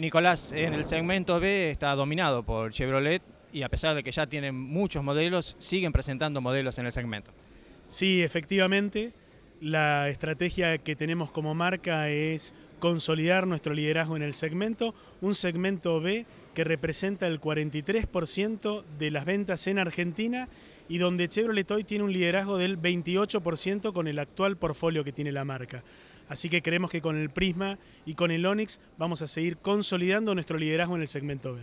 Nicolás, en el segmento B está dominado por Chevrolet y a pesar de que ya tienen muchos modelos, siguen presentando modelos en el segmento. Sí, efectivamente, la estrategia que tenemos como marca es consolidar nuestro liderazgo en el segmento, un segmento B que representa el 43% de las ventas en Argentina y donde Chevrolet hoy tiene un liderazgo del 28% con el actual portfolio que tiene la marca. Así que creemos que con el Prisma y con el Onix vamos a seguir consolidando nuestro liderazgo en el segmento B.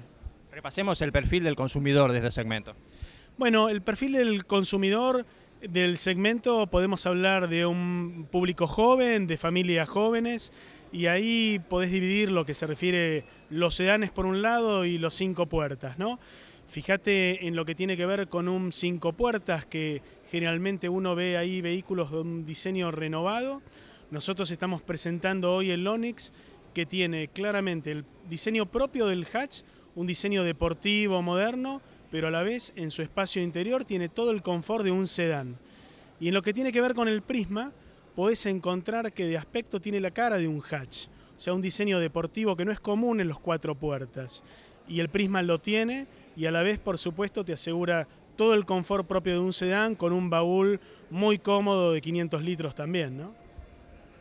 Repasemos el perfil del consumidor de este segmento. Bueno, el perfil del consumidor del segmento podemos hablar de un público joven, de familias jóvenes, y ahí podés dividir lo que se refiere los sedanes por un lado y los cinco puertas, ¿no? Fíjate en lo que tiene que ver con un cinco puertas, que generalmente uno ve ahí vehículos de un diseño renovado, nosotros estamos presentando hoy el Onix que tiene claramente el diseño propio del hatch, un diseño deportivo, moderno, pero a la vez en su espacio interior tiene todo el confort de un sedán. Y en lo que tiene que ver con el prisma, podés encontrar que de aspecto tiene la cara de un hatch, o sea, un diseño deportivo que no es común en los cuatro puertas. Y el prisma lo tiene y a la vez, por supuesto, te asegura todo el confort propio de un sedán con un baúl muy cómodo de 500 litros también, ¿no?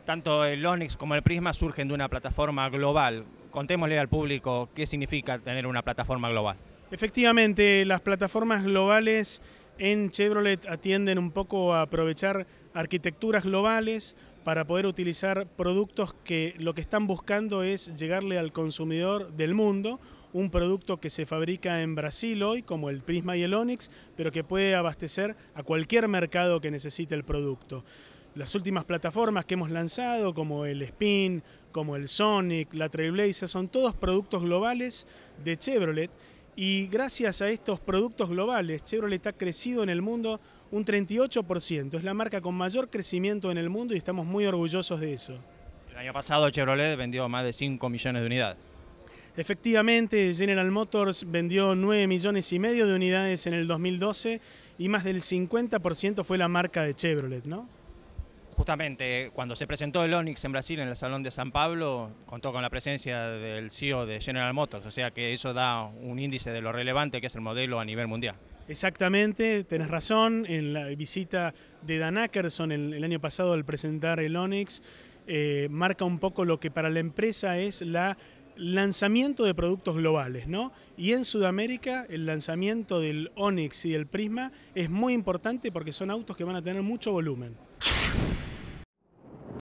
tanto el Onix como el Prisma surgen de una plataforma global. Contémosle al público qué significa tener una plataforma global. Efectivamente, las plataformas globales en Chevrolet atienden un poco a aprovechar arquitecturas globales para poder utilizar productos que lo que están buscando es llegarle al consumidor del mundo, un producto que se fabrica en Brasil hoy, como el Prisma y el Onix, pero que puede abastecer a cualquier mercado que necesite el producto las últimas plataformas que hemos lanzado, como el Spin, como el Sonic, la Trailblazer, son todos productos globales de Chevrolet. Y gracias a estos productos globales, Chevrolet ha crecido en el mundo un 38%. Es la marca con mayor crecimiento en el mundo y estamos muy orgullosos de eso. El año pasado Chevrolet vendió más de 5 millones de unidades. Efectivamente, General Motors vendió 9 millones y medio de unidades en el 2012 y más del 50% fue la marca de Chevrolet, ¿no? justamente cuando se presentó el Onix en Brasil en el Salón de San Pablo, contó con la presencia del CEO de General Motors, o sea que eso da un índice de lo relevante que es el modelo a nivel mundial. Exactamente, tenés razón, en la visita de Dan Ackerson el, año pasado al presentar el Onix, eh, marca un poco lo que para la empresa es la lanzamiento de productos globales, ¿no? Y en Sudamérica el lanzamiento del Onix y del Prisma es muy importante porque son autos que van a tener mucho volumen.